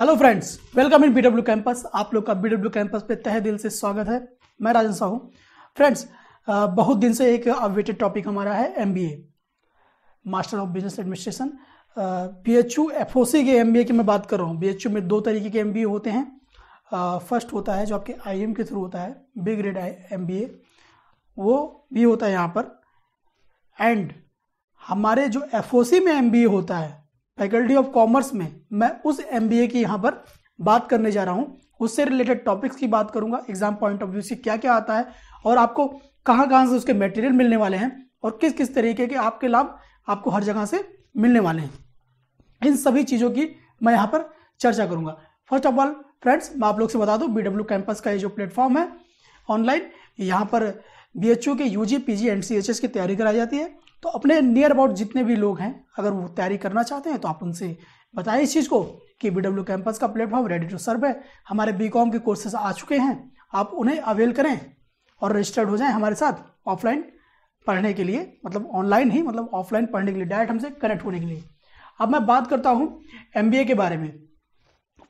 hello friends welcome in BW campus आप लोग का बीडब्ल्यू कैंपस पे तहे दिल से स्वागत है मैं राजन साहू फ्रेंड्स बहुत दिन से एक अपवेटेड टॉपिक हमारा है M master of business administration B H U F O C K M की मैं बात कर रहा हूँ बी एच यू में दो तरीके के एम होते हैं फर्स्ट होता है जो आपके आई एम के थ्रू होता है B grade M B A वो भी होता है यहाँ पर एंड हमारे जो एफ ओ सी में एम बी ए होता है फैकल्टी ऑफ कॉमर्स में मैं उस एम की यहाँ पर बात करने जा रहा हूँ उससे रिलेटेड टॉपिक्स की बात करूंगा एग्जाम पॉइंट ऑफ व्यू से क्या क्या आता है और आपको कहाँ कहाँ से उसके मटेरियल मिलने वाले हैं और किस किस तरीके के आपके लाभ आपको हर जगह से मिलने वाले हैं इन सभी चीज़ों की मैं यहाँ पर चर्चा करूंगा फर्स्ट ऑफ ऑल फ्रेंड्स मैं आप लोग से बता बी बीडब्ल्यू कैंपस का ये जो प्लेटफॉर्म है ऑनलाइन यहाँ पर B K U G P G N C H S की तैयारी कराई जाती है तो अपने नियर अबाउट जितने भी लोग हैं अगर वो तैयारी करना चाहते हैं तो आप उनसे बताएं इस चीज़ को कि बी डब्ल्यू कैंपस का प्लेटफॉर्म रेडी टू सर्व है हमारे बी के कोर्सेज आ चुके हैं आप उन्हें अवेल करें और रजिस्टर्ड हो जाएं हमारे साथ ऑफलाइन पढ़ने के लिए मतलब ऑनलाइन ही मतलब ऑफलाइन पढ़ने के लिए डायरेक्ट हमसे कनेक्ट होने के लिए अब मैं बात करता हूँ एम के बारे में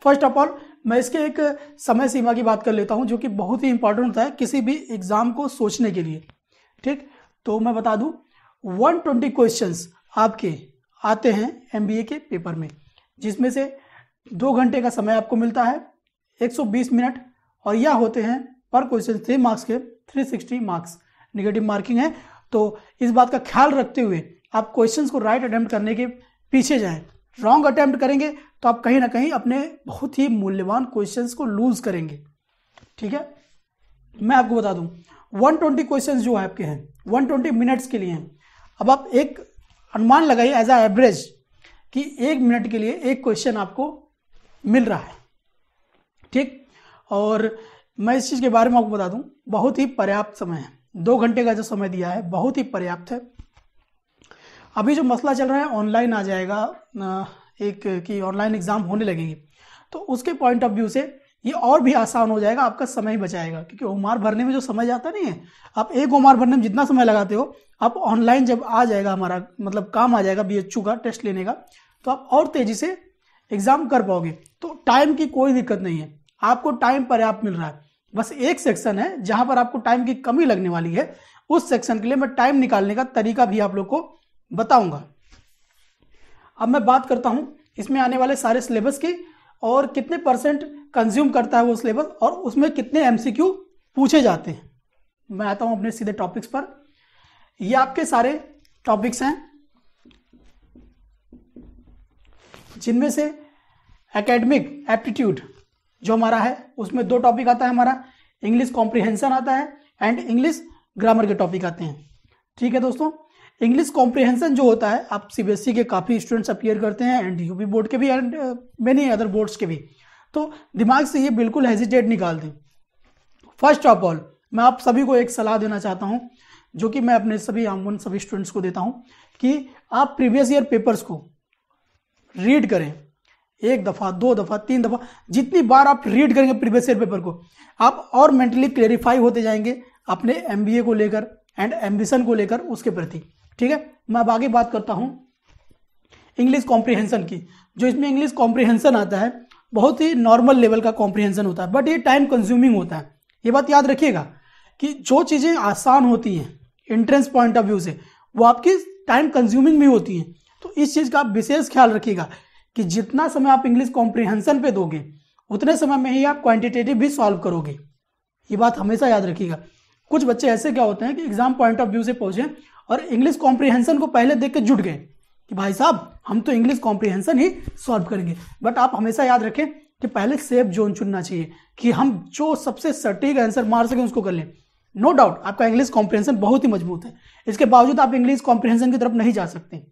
फर्स्ट ऑफ ऑल मैं इसके एक समय सीमा की बात कर लेता हूँ जो कि बहुत ही इंपॉर्टेंट होता है किसी भी एग्ज़ाम को सोचने के लिए ठीक तो मैं बता दूँ वन ट्वेंटी क्वेश्चन आपके आते हैं एमबीए के पेपर में जिसमें से दो घंटे का समय आपको मिलता है 120 मिनट और यह होते हैं पर क्वेश्चन थ्री मार्क्स के 360 मार्क्स निगेटिव मार्किंग है तो इस बात का ख्याल रखते हुए आप क्वेश्चन को राइट अटैम्प्ट करने के पीछे जाएं रॉन्ग अटैम्प्ट करेंगे तो आप कहीं ना कहीं अपने बहुत ही मूल्यवान क्वेश्चन को लूज करेंगे ठीक है मैं आपको बता दूं 120 क्वेश्चन जो है आपके हैं 120 मिनट्स के लिए हैं अब आप एक अनुमान लगाइए एज अ एवरेज कि एक मिनट के लिए एक क्वेश्चन आपको मिल रहा है ठीक और मैं इस चीज़ के बारे में आपको बता दूं बहुत ही पर्याप्त समय है दो घंटे का जो समय दिया है बहुत ही पर्याप्त है अभी जो मसला चल रहा है ऑनलाइन आ जाएगा एक कि ऑनलाइन एग्ज़ाम होने लगेगी तो उसके पॉइंट ऑफ व्यू से ये और भी आसान हो जाएगा आपका समय बचाएगा क्योंकि ओमार भरने में जो समय जाता नहीं है आप एक ओमार भरने में जितना समय लगाते हो आप ऑनलाइन जब आ जाएगा हमारा मतलब काम आ जाएगा बी का टेस्ट लेने का तो आप और तेजी से एग्जाम कर पाओगे तो टाइम की कोई दिक्कत नहीं है आपको टाइम पर्याप्त मिल रहा है बस एक सेक्शन है जहां पर आपको टाइम की कमी लगने वाली है उस सेक्शन के लिए मैं टाइम निकालने का तरीका भी आप लोग को बताऊंगा अब मैं बात करता हूं इसमें आने वाले सारे सिलेबस की और कितने परसेंट कंज्यूम करता है वो सिलेबस और उसमें कितने एमसीक्यू पूछे जाते हैं मैं आता हूँ अपने सीधे टॉपिक्स पर ये आपके सारे टॉपिक्स हैं जिनमें से एकेडमिक एप्टीट्यूड जो हमारा है उसमें दो टॉपिक आता है हमारा इंग्लिश कॉम्प्रिहेंशन आता है एंड इंग्लिश ग्रामर के टॉपिक आते हैं ठीक है दोस्तों इंग्लिश कॉम्प्रिहेंशन जो होता है आप सीबीएसई e के काफ़ी स्टूडेंट्स अपियर करते हैं एंड यूपी बोर्ड के भी एंड मेनी अदर बोर्ड्स के भी तो दिमाग से ये बिल्कुल हेजिटेट निकाल दें फर्स्ट ऑफ ऑल मैं आप सभी को एक सलाह देना चाहता हूँ जो कि मैं अपने सभी आमवन सभी स्टूडेंट्स को देता हूँ कि आप प्रीवियस ईयर पेपर्स को रीड करें एक दफ़ा दो दफ़ा तीन दफ़ा जितनी बार आप रीड करेंगे प्रीवियस ईयर पेपर को आप और मेंटली क्लेरिफाई होते जाएंगे अपने एम को लेकर एंड एम्बिशन को लेकर उसके प्रति ठीक है मैं अब आगे बात करता हूँ इंग्लिश कॉम्प्रिहेंसन की जो इसमें इंग्लिश कॉम्प्रिहेंसन आता है बहुत ही नॉर्मल लेवल का कॉम्प्रिहेंशन होता है बट ये टाइम कंज्यूमिंग होता है ये बात याद रखिएगा कि जो चीज़ें आसान होती हैं एंट्रेंस पॉइंट ऑफ व्यू से वो आपकी टाइम कंज्यूमिंग भी होती हैं तो इस चीज़ का आप विशेष ख्याल रखिएगा कि जितना समय आप इंग्लिश कॉम्प्रिहेंशन पे दोगे उतने समय में ही आप क्वांटिटेटिव भी सॉल्व करोगे ये बात हमेशा याद रखिएगा कुछ बच्चे ऐसे क्या होते हैं कि एग्जाम पॉइंट ऑफ व्यू से पहुंचे और इंग्लिश कॉम्प्रिहेंशन को पहले देख के जुट गए कि भाई साहब हम तो इंग्लिश कॉम्प्रिहेंसन ही सॉल्व करेंगे बट आप हमेशा याद रखें कि पहले सेफ जोन चुनना चाहिए कि हम जो सबसे सटीक आंसर मार सके उसको कर लें नो no डाउट आपका इंग्लिश कॉम्प्रिहेंसन बहुत ही मजबूत है इसके बावजूद आप इंग्लिश कॉम्प्रिहेंसन की तरफ नहीं जा सकते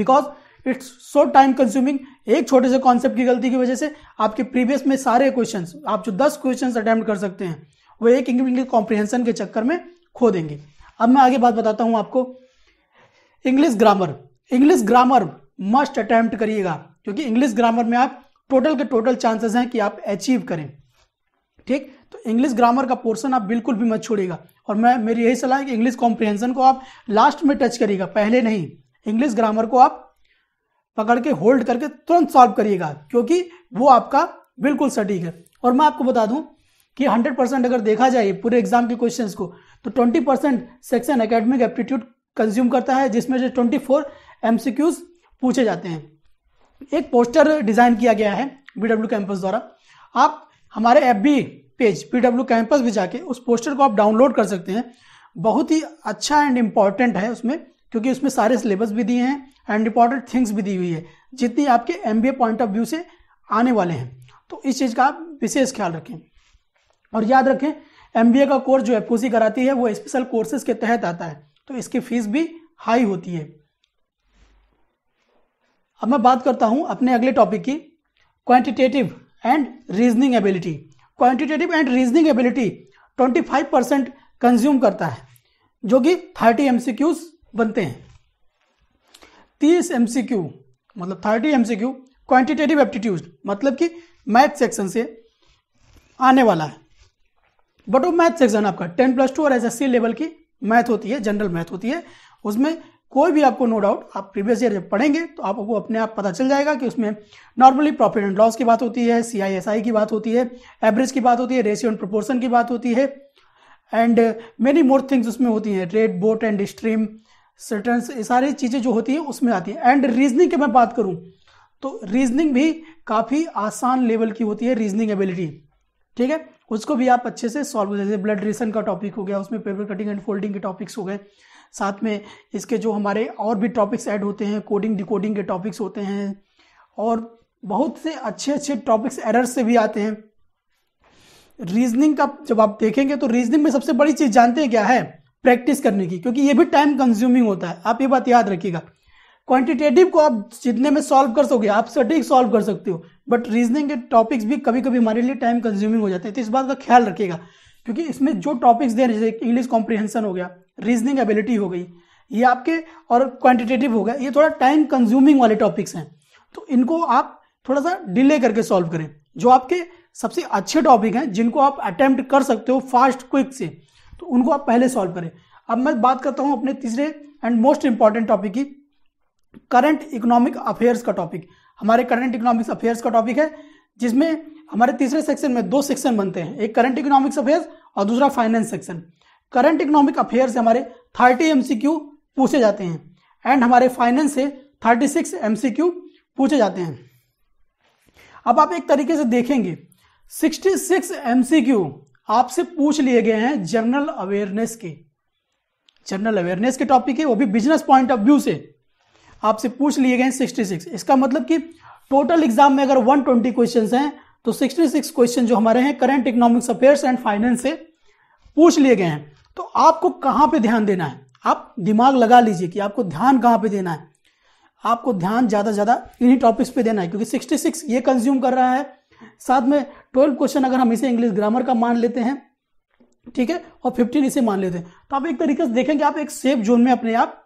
because it's so time consuming एक छोटे से कॉन्सेप्ट की गलती की वजह से आपके प्रीवियस में सारे क्वेश्चन आप जो दस क्वेश्चन अटैम्प्ट कर सकते हैं वो एक इंग्लिश कॉम्प्रिहेंसन के चक्कर में खो देंगे अब मैं आगे बात बताता हूं आपको English grammar English grammar must attempt करिएगा क्योंकि इंग्लिश ग्रामर में आप टोटल के टोटल चांसेस हैं कि आप अचीव करें ठीक तो इंग्लिश ग्रामर का पोर्शन आप बिल्कुल भी मत छोड़िएगा और मैं मेरी यही सलाह है कि इंग्लिश कॉम्प्रिहेंशन को आप लास्ट में टच करिएगा पहले नहीं इंग्लिश ग्रामर को आप पकड़ के होल्ड करके तुरंत सॉल्व करिएगा क्योंकि वो आपका बिल्कुल सटीक है और मैं आपको बता दूं कि 100 परसेंट अगर देखा जाए पूरे एग्जाम के क्वेश्चंस को तो 20 percent section academic aptitude consume करता है जिसमें से 24 एमसीक्यूज पूछे जाते हैं एक पोस्टर डिजाइन किया गया है बीडब्ल्यू कैंपस द्वारा आप हमारे F B page PW campus भी जाके उस पोस्टर को आप डाउनलोड कर सकते हैं बहुत ही अच्छा एंड इम्पॉर्टेंट है उसमें क्योंकि उसमें सारे सिलेबस भी दिए हैं एंड इम्पॉर्टेंट थिंग्स भी दी हुई है जितनी आपके एम पॉइंट ऑफ व्यू से आने वाले हैं तो इस चीज़ का आप विशेष ख्याल रखें और याद रखें एम का कोर्स जो एफ कराती है वो स्पेशल कोर्सेज के तहत आता है तो इसकी फीस भी हाई होती है अब मैं बात करता हूं अपने अगले टॉपिक की quantitative and reasoning ability quantitative and reasoning ability 25 percent consume करता है जो कि 30 एम बनते हैं 30 एम मतलब 30 एम क्वांटिटेटिव एप्टीट्यूड मतलब कि मैथ सेक्शन से आने वाला है बट वो मैथ सेक्शन आपका टेन प्लस टू और एस लेवल की मैथ होती है जनरल मैथ होती है उसमें कोई भी आपको नो डाउट आप प्रीवियस ईयर जब पढ़ेंगे तो आपको अपने आप पता चल जाएगा कि उसमें नॉर्मली प्रॉफिट एंड लॉस की बात होती है सी की बात होती है एवरेज की बात होती है रेशियो एंड प्रोपोर्शन की बात होती है एंड मेनी मोर थिंग्स उसमें होती हैं red boat and stream certain सारी चीज़ें जो होती हैं उसमें आती हैं एंड रीजनिंग की मैं बात करूँ तो रीजनिंग भी काफ़ी आसान लेवल की होती है रीजनिंग एबिलिटी ठीक है उसको भी आप अच्छे से सॉल्व जैसे ब्लड रिलेशन का टॉपिक हो गया उसमें पेपर कटिंग एंड फोल्डिंग के टॉपिक्स हो गए साथ में इसके जो हमारे और भी टॉपिक्स ऐड होते हैं कोडिंग डिकोडिंग के टॉपिक्स होते हैं और बहुत से अच्छे अच्छे टॉपिक्स एरर्स से भी आते हैं रीजनिंग का जब आप देखेंगे तो रीजनिंग में सबसे बड़ी चीज़ जानते हैं क्या है प्रैक्टिस करने की क्योंकि ये भी टाइम कंज्यूमिंग होता है आप ये बात याद रखिएगा क्वांटिटेटिव को आप जितने में सॉल्व कर सकोगे आप सटीक सॉल्व कर सकते हो बट रीजनिंग के टॉपिक्स भी कभी कभी हमारे लिए टाइम कंज्यूमिंग हो जाते हैं तो इस बात का ख्याल रखिएगा क्योंकि इसमें जो टॉपिक्स दे रहे जैसे इंग्लिश कॉम्प्रिहेंशन हो गया रीजनिंग एबिलिटी हो गई ये आपके और क्वांटिटेटिव हो गया ये थोड़ा टाइम कंज्यूमिंग वाले टॉपिक्स हैं तो इनको आप थोड़ा सा डिले करके सॉल्व करें जो आपके सबसे अच्छे टॉपिक हैं जिनको आप अटेम्प्ट कर सकते हो फास्ट क्विक से तो उनको आप पहले सॉल्व करें अब मैं बात करता हूँ अपने तीसरे एंड मोस्ट इंपॉर्टेंट टॉपिक की करंट इकोनॉमिक अफेयर्स का टॉपिक हमारे करंट इकोनॉमिक्स अफेयर्स का टॉपिक है जिसमें हमारे तीसरे सेक्शन में दो सेक्शन बनते हैं एक करंट इकोनॉमिक्स अफेयर्स और दूसरा finance section current economic affair से हमारे थर्टी एमसीक्यू पूछे जाते हैं एंड हमारे फाइनेंस से थर्टी सिक्स एमसीक्यू पूछे जाते हैं अब आप एक तरीके से देखेंगे सिक्सटी सिक्स एमसीक्यू आपसे पूछ लिए गए हैं जनरल अवेयरनेस के जनरल अवेयरनेस के टॉपिक है वो भी बिजनेस पॉइंट ऑफ व्यू से आपसे पूछ लिए गए हैं सिक्सटी सिक्स इसका मतलब कि टोटल एग्जाम में अगर वन ट्वेंटी क्वेश्चन हैं तो सिक्सटी सिक्स क्वेश्चन जो हमारे हैं current economics affairs and finance से पूछ लिए गए हैं तो आपको कहां पे ध्यान देना है आप दिमाग लगा लीजिए कि आपको ध्यान कहां पे देना है आपको ध्यान ज़्यादा से ज़्यादा इन्हीं टॉपिक्स पे देना है क्योंकि 66 ये कंज्यूम कर रहा है साथ में 12 क्वेश्चन अगर हम इसे इंग्लिश ग्रामर का मान लेते हैं ठीक है और 15 इसे मान लेते हैं तो आप एक तरीके से देखेंगे आप एक सेफ जोन में अपने आप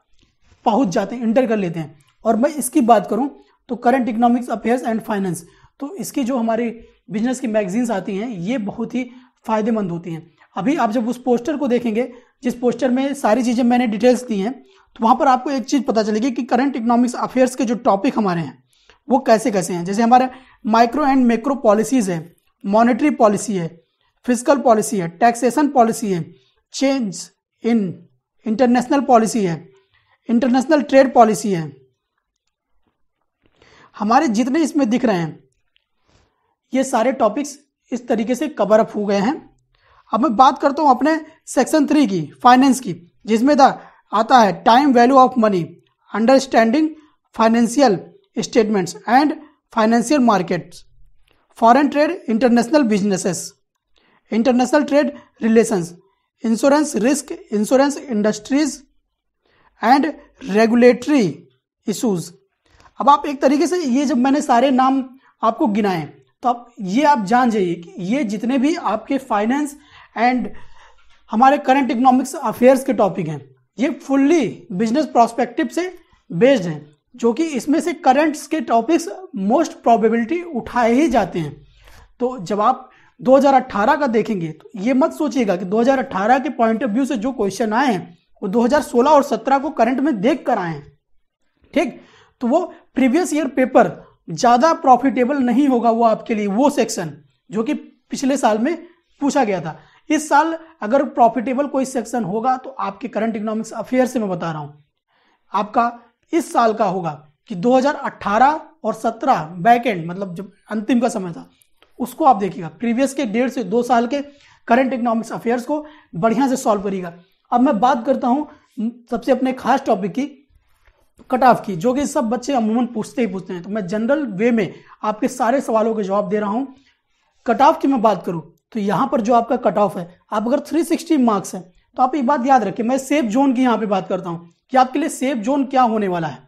पहुंच जाते हैं इंटर कर लेते हैं और मैं इसकी बात करूं तो current economics affairs and finance तो इसकी जो हमारी बिजनेस की मैगजीन्स आती हैं ये बहुत ही फायदेमंद होती हैं अभी आप जब उस पोस्टर को देखेंगे जिस पोस्टर में सारी चीज़ें मैंने डिटेल्स दी हैं तो वहाँ पर आपको एक चीज़ पता चलेगी कि करंट इकोनॉमिक्स अफेयर्स के जो टॉपिक हमारे हैं वो कैसे कैसे हैं जैसे हमारे माइक्रो एंड मैक्रो पॉलिसीज़ है मॉनेटरी पॉलिसी है फिजिकल पॉलिसी है टैक्सेशन पॉलिसी है चेंज इन इंटरनेशनल पॉलिसी है इंटरनेशनल ट्रेड पॉलिसी है हमारे जितने इसमें दिख रहे हैं ये सारे टॉपिक्स इस तरीके से कवर अप हो गए हैं अब मैं बात करता हूँ अपने सेक्शन थ्री की फाइनेंस की जिसमें था आता है time value of money understanding financial statements and financial markets foreign trade international businesses international trade relations insurance risk insurance industries and regulatory issues अब आप एक तरीके से ये जब मैंने सारे नाम आपको गिनाए तो आप ये आप जान जाइए कि ये जितने भी आपके फाइनेंस एंड हमारे करंट इकोनॉमिक्स अफेयर्स के टॉपिक हैं ये फुल्ली बिजनेस प्रोस्पेक्टिव से बेस्ड हैं जो कि इसमें से करंट्स के टॉपिक्स मोस्ट प्रोबेबिलिटी उठाए ही जाते हैं तो जब आप 2018 का देखेंगे तो ये मत सोचिएगा कि 2018 के पॉइंट ऑफ व्यू से जो क्वेश्चन आए हैं वो 2016 और 17 को करंट में देख कर आए हैं ठीक तो वो प्रीवियस ईयर पेपर ज़्यादा प्रॉफिटेबल नहीं होगा वो आपके लिए वो सेक्शन जो कि पिछले साल में पूछा गया था इस साल अगर प्रॉफिटेबल कोई सेक्शन होगा तो आपके करंट इकोनॉमिक्स अफेयर से मैं बता रहा हूं आपका इस साल का होगा कि 2018 और 17 एंड मतलब जब अंतिम का समय था उसको आप देखिएगा प्रीवियस के डेढ़ से दो साल के करंट इकोनॉमिक्स अफेयर्स को बढ़िया से सॉल्व करिएगा अब मैं बात करता हूँ सबसे अपने खास टॉपिक की कट ऑफ की जो कि सब बच्चे अमूमन पूछते ही पूछते हैं तो मैं जनरल वे में आपके सारे सवालों के जवाब दे रहा हूं कट ऑफ की मैं बात करूं तो यहाँ पर जो आपका कट ऑफ है आप अगर 360 मार्क्स है तो आप एक बात याद रखें मैं सेफ जोन की यहां पे बात करता हूं कि आपके लिए सेफ जोन क्या होने वाला है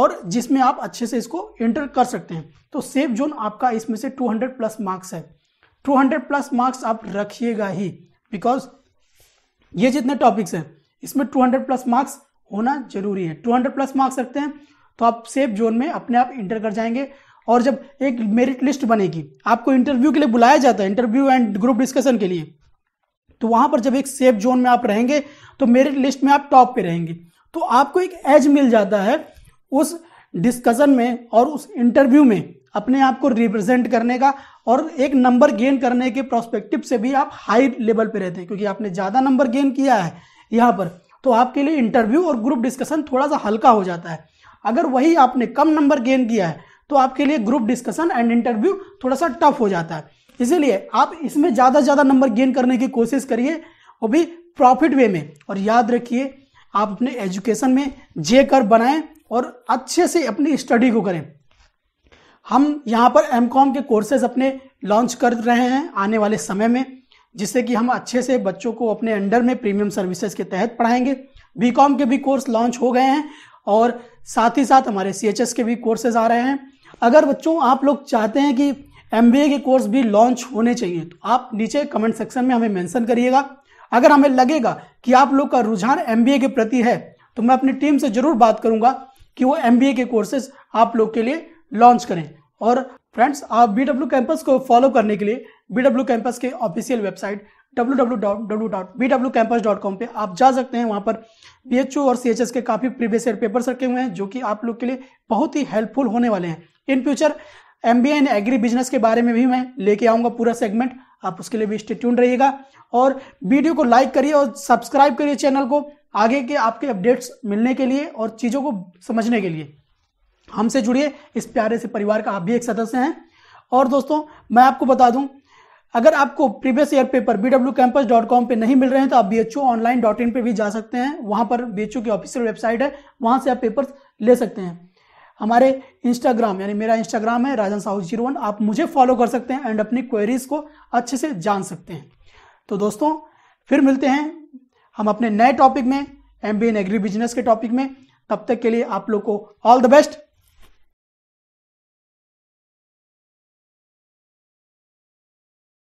और जिसमें आप अच्छे से इसको एंटर कर सकते हैं तो सेफ जोन आपका इसमें से 200 प्लस मार्क्स है 200 प्लस मार्क्स आप रखिएगा ही बिकॉज ये जितने टॉपिक्स हैं इसमें 200 प्लस मार्क्स होना जरूरी है 200 प्लस मार्क्स रखते हैं तो आप सेफ जोन में अपने आप इंटर कर जाएंगे और जब एक मेरिट लिस्ट बनेगी आपको इंटरव्यू के लिए बुलाया जाता है इंटरव्यू एंड ग्रुप डिस्कशन के लिए तो वहां पर जब एक सेफ जोन में आप रहेंगे तो मेरिट लिस्ट में आप टॉप पे रहेंगे तो आपको एक एज मिल जाता है उस डिस्कशन में और उस इंटरव्यू में अपने आप को रिप्रेजेंट करने का और एक नंबर गेन करने के प्रोस्पेक्टिव से भी आप हाई लेवल पे रहते हैं क्योंकि आपने ज़्यादा नंबर गेन किया है यहाँ पर तो आपके लिए इंटरव्यू और ग्रुप डिस्कशन थोड़ा सा हल्का हो जाता है अगर वही आपने कम नंबर गेन किया है तो आपके लिए ग्रुप डिस्कशन एंड इंटरव्यू थोड़ा सा टफ हो जाता है इसीलिए आप इसमें ज़्यादा से ज़्यादा नंबर गेन करने की कोशिश करिए वो भी प्रॉफिट वे में और याद रखिए आप अपने एजुकेशन में जे कर बनाएं और अच्छे से अपनी स्टडी को करें हम यहाँ पर एम कॉम के कोर्सेज अपने लॉन्च कर रहे हैं आने वाले समय में जिससे कि हम अच्छे से बच्चों को अपने अंडर में प्रीमियम सर्विसेज के तहत पढ़ाएंगे बी के भी कोर्स लॉन्च हो गए हैं और साथ ही साथ हमारे सी के भी कोर्सेज आ रहे हैं अगर बच्चों आप लोग चाहते हैं कि एम के कोर्स भी लॉन्च होने चाहिए तो आप नीचे कमेंट सेक्शन में हमें मेंशन करिएगा अगर हमें लगेगा कि आप लोग का रुझान एम के प्रति है तो मैं अपनी टीम से जरूर बात करूंगा कि वो एम के कोर्सेज आप लोग के लिए लॉन्च करें और फ्रेंड्स आप बी कैंपस को फॉलो करने के लिए बी कैंपस के ऑफिशियल वेबसाइट www.bwcampus.com पे आप जा सकते हैं वहाँ पर बी और सी के काफ़ी प्रीवियस ईयर पेपर्स रखे हुए हैं जो कि आप लोग के लिए बहुत ही हेल्पफुल होने वाले हैं in future M B and agri business के बारे में भी मैं लेके आऊँगा पूरा सेगमेंट आप उसके लिए भी स्टेट्यून रहिएगा और वीडियो को लाइक करिए और सब्सक्राइब करिए चैनल को आगे के आपके अपडेट्स मिलने के लिए और चीज़ों को समझने के लिए हमसे जुड़िए इस प्यारे से परिवार का आप भी एक सदस्य हैं और दोस्तों मैं आपको बता दूं अगर आपको previous year paper B W campus dot com पर नहीं मिल रहे हैं तो आप B H O online dot in पर भी जा सकते हैं वहाँ पर बी एच ओ की ऑफिशियल वेबसाइट है वहाँ से आप पेपर ले सकते हैं हमारे इंस्टाग्राम यानी मेरा इंस्टाग्राम है राजन साहू जीरो वन आप मुझे फॉलो कर सकते हैं एंड अपनी क्वेरीज को अच्छे से जान सकते हैं तो दोस्तों फिर मिलते हैं हम अपने नए टॉपिक में M B N agri business के टॉपिक में तब तक के लिए आप लोग को ऑल द बेस्ट